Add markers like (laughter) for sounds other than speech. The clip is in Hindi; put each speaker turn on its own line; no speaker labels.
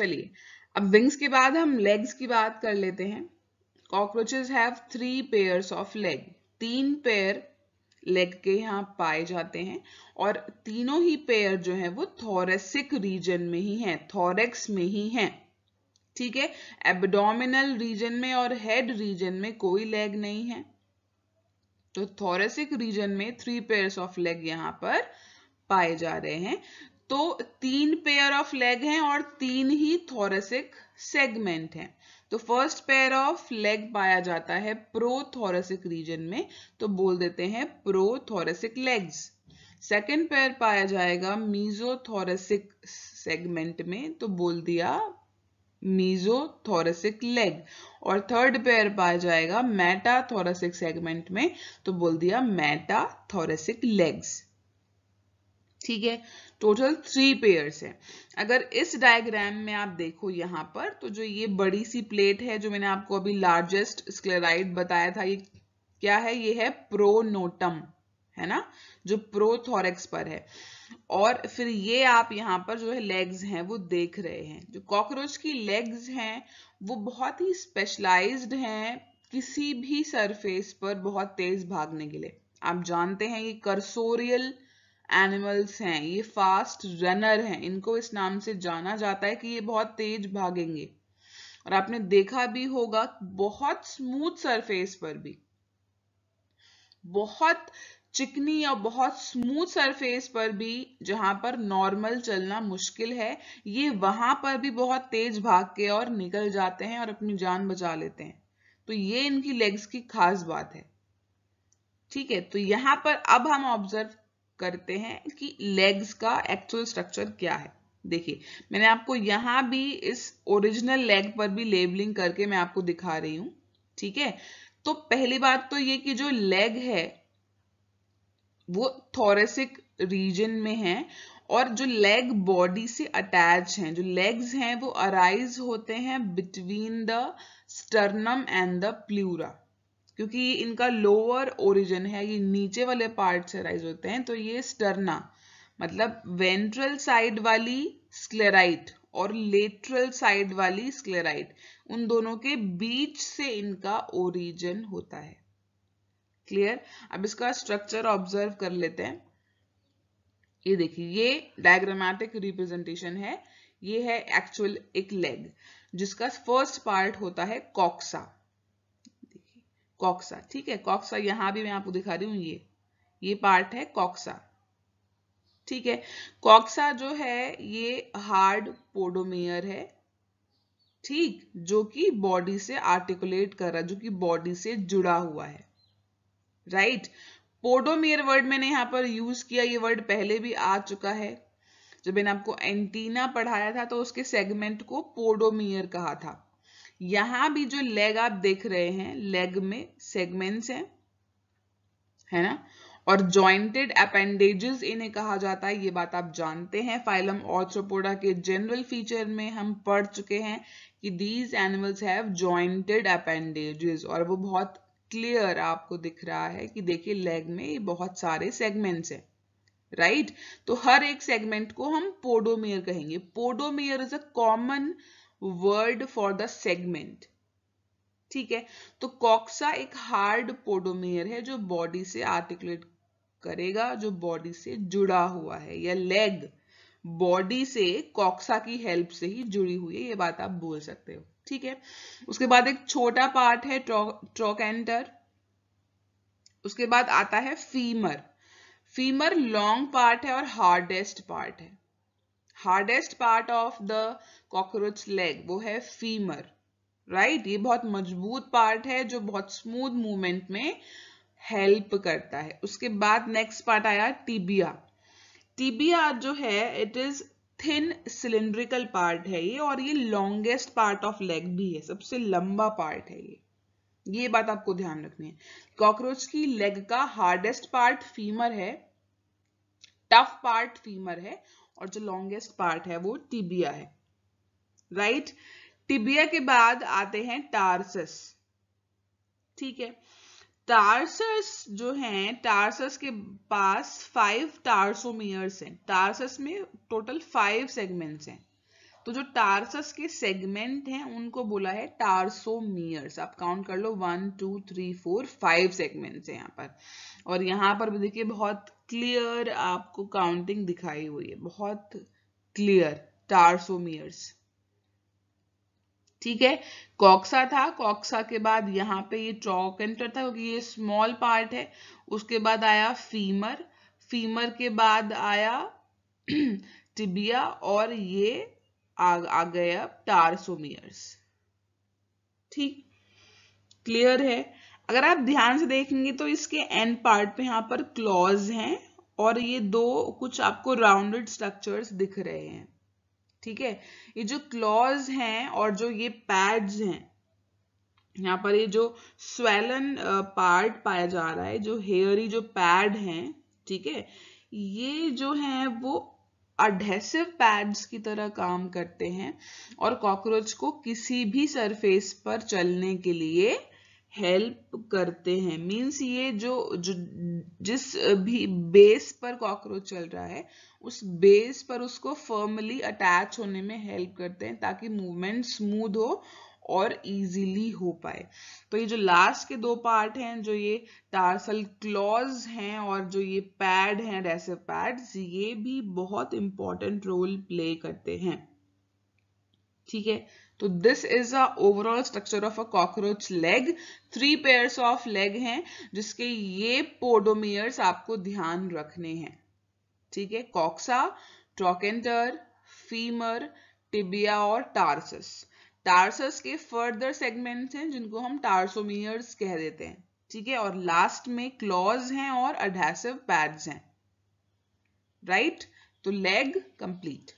चलिए अब विंग्स के बाद हम लेग्स की बात कर लेते हैं cockroaches have three pair of leg तीन पेयर लेग के यहाँ पाए जाते हैं और तीनों ही पेयर जो है वो थोरेसिक रीजन में ही हैं थोरेक्स में ही हैं ठीक है एबडोमिनल रीजन में और हेड रीजन में कोई लेग नहीं है तो थोरेसिक रीजन में थ्री पेयर्स ऑफ लेग यहाँ पर पाए जा रहे हैं तो तीन पेयर ऑफ लेग हैं और तीन ही थोरेसिक सेगमेंट हैं तो फर्स्ट पेयर ऑफ लेग पाया जाता है थोरेसिक रीजन में तो बोल देते हैं थोरेसिक लेग्स सेकेंड पेयर पाया जाएगा थोरेसिक सेगमेंट में तो बोल दिया मीजो थोरेसिक लेग और थर्ड पेयर पाया जाएगा थोरेसिक सेगमेंट में तो बोल दिया थोरेसिक लेग्स ठीक है टोटल थ्री पेयर्स है अगर इस डायग्राम में आप देखो यहाँ पर तो जो ये बड़ी सी प्लेट है जो मैंने आपको अभी लार्जेस्ट स्क्लेराइड बताया था ये क्या है ये है प्रोनोटम है ना जो प्रोथोरेक्स पर है और फिर ये आप यहाँ पर जो है लेग्स हैं वो देख रहे हैं जो कॉकरोच की लेग्स हैं वो बहुत ही स्पेशलाइज्ड हैं किसी भी सरफेस पर बहुत तेज भागने के लिए आप जानते हैं ये करसोरियल एनिमल्स हैं ये फास्ट रनर हैं इनको इस नाम से जाना जाता है कि ये बहुत तेज भागेंगे और आपने देखा भी होगा बहुत स्मूथ सरफेस पर भी बहुत चिकनी और बहुत स्मूथ सरफेस पर भी जहां पर नॉर्मल चलना मुश्किल है ये वहां पर भी बहुत तेज भाग के और निकल जाते हैं और अपनी जान बचा लेते हैं तो ये इनकी लेग्स की खास बात है ठीक है तो यहां पर अब हम ऑब्जर्व करते हैं कि लेग्स का एक्चुअल स्ट्रक्चर क्या है देखिए मैंने आपको यहां भी इस ओरिजिनल लेग पर भी लेबलिंग करके मैं आपको दिखा रही हूं ठीक है तो पहली बात तो ये कि जो लेग है वो थोरेसिक रीजन में है और जो लेग बॉडी से अटैच हैं जो लेग्स हैं वो अराइज होते हैं between the sternum and the pleura क्योंकि इनका लोअर ओरिजिन है ये नीचे वाले पार्ट से राइज होते हैं तो ये स्टर्ना मतलब वेंट्रल साइड वाली स्क्लेराइट और लेटरल साइड वाली स्क्लेराइट उन दोनों के बीच से इनका ओरिजिन होता है क्लियर अब इसका स्ट्रक्चर ऑब्जर्व कर लेते हैं ये देखिए ये डायग्रामेटिक रिप्रेजेंटेशन है ये है एक्चुअल एक लेग जिसका फर्स्ट पार्ट होता है कॉक्सा कॉक्सा ठीक है कॉक्सा यहां भी मैं आपको दिखा रही हूं ये ये पार्ट है कॉक्सा ठीक है कॉक्सा जो है ये हार्ड पोडोमेयर है ठीक जो कि बॉडी से आर्टिकुलेट कर रहा जो कि बॉडी से जुड़ा हुआ है राइट पोडोमेयर वर्ड मैंने यहां पर यूज किया ये वर्ड पहले भी आ चुका है जब मैंने आपको एंटीना पढ़ाया था तो उसके सेगमेंट को पोडोमियर कहा था यहां भी जो लेग आप देख रहे हैं लेग में सेगमेंट्स हैं है ना और ज्वाइंटेड अपेंडेजेस इन्हें कहा जाता है ये बात आप जानते हैं फाइलम ऑर्थ्रोपोडा के जनरल फीचर में हम पढ़ चुके हैं कि these animals have jointed appendages और वो बहुत क्लियर आपको दिख रहा है कि देखिए लेग में ये बहुत सारे सेगमेंट्स हैं राइट right? तो हर एक सेगमेंट को हम पोडोमियर कहेंगे podomere is a common word for the segment ठीक है तो कॉक्सा एक हार्ड पोडोमेयर है जो बॉडी से आर्टिकुलेट करेगा जो बॉडी से जुड़ा हुआ है या लेग बॉडी से कॉक्सा की हेल्प से ही जुड़ी हुई है ये बात आप बोल सकते हो ठीक है उसके बाद एक छोटा पार्ट है ट्रोकेंटर उसके बाद आता है फीमर फीमर लॉन्ग पार्ट है और हार्डेस्ट पार्ट है hardest part of the cockroach leg वो है फीमर राइट right? ये बहुत मजबूत पार्ट है जो बहुत स्मूथ मूवमेंट में हेल्प करता है उसके बाद नेक्स्ट पार्ट आया टीबिया टीबिया जो है it is thin cylindrical part है ये और ये लॉन्गेस्ट पार्ट ऑफ लेग भी है सबसे लंबा पार्ट है ये ये बात आपको ध्यान रखनी है कॉकरोच की लेग का हार्डेस्ट पार्ट फीमर है टफ पार्ट फीमर है और जो लॉन्गेस्ट पार्ट है वो टिबिया है राइट right? टिबिया के बाद आते हैं टार्सस ठीक है टार्सस जो है टार्सस के पास फाइव टार्सोमियर्स हैं टार्सस में टोटल फाइव सेगमेंट्स हैं तो जो टार्सस के सेगमेंट हैं उनको बोला है टार्सोमियर्स आप काउंट कर लो one two three four five segments हैं यहाँ पर और यहाँ पर भी देखिए बहुत क्लियर आपको काउंटिंग दिखाई हुई है बहुत क्लियर टार्सोमियर्स ठीक है कॉक्सा था कॉक्सा के बाद यहाँ पे ये ट्रॉक एंटर था क्योंकि ये स्मॉल पार्ट है उसके बाद आया फीमर फीमर के बाद आया टिबिया (clears throat) और ये आ, आ गए अब सोमियर्स ठीक क्लियर है अगर आप ध्यान से देखेंगे तो इसके एंड पार्ट पे यहां पर क्लॉज हैं और ये दो कुछ आपको राउंडेड स्ट्रक्चर्स दिख रहे हैं ठीक है ये जो क्लॉज हैं और जो ये पैड्स हैं यहाँ पर ये जो स्वेलन पार्ट पाया जा रहा है जो हेयरी जो पैड हैं ठीक है ये जो है वो अडहेसिव पैड्स की तरह काम करते हैं और कॉकरोच को किसी भी सरफेस पर चलने के लिए हेल्प करते हैं मीन्स ये जो, जो जिस भी बेस पर कॉकरोच चल रहा है उस बेस पर उसको फर्मली अटैच होने में हेल्प करते हैं ताकि मूवमेंट स्मूथ हो और इजीली हो पाए तो ये जो लास्ट के दो पार्ट हैं जो ये टार्सल क्लॉज हैं और जो ये पैड हैं रेसिव पैड्स ये भी बहुत इंपॉर्टेंट रोल प्ले करते हैं ठीक है तो this is a overall structure of a cockroach leg three pairs of leg हैं जिसके ये पोडोमियर्स आपको ध्यान रखने हैं ठीक है कॉक्सा ट्रॉकेंटर फीमर टिबिया और टार्सस टार्सस के फर्दर सेगमेंट्स हैं जिनको हम टार्सोमियर्स कह देते हैं ठीक है और लास्ट में क्लॉज हैं और अडहेसिव पैड्स हैं राइट right? तो लेग कंप्लीट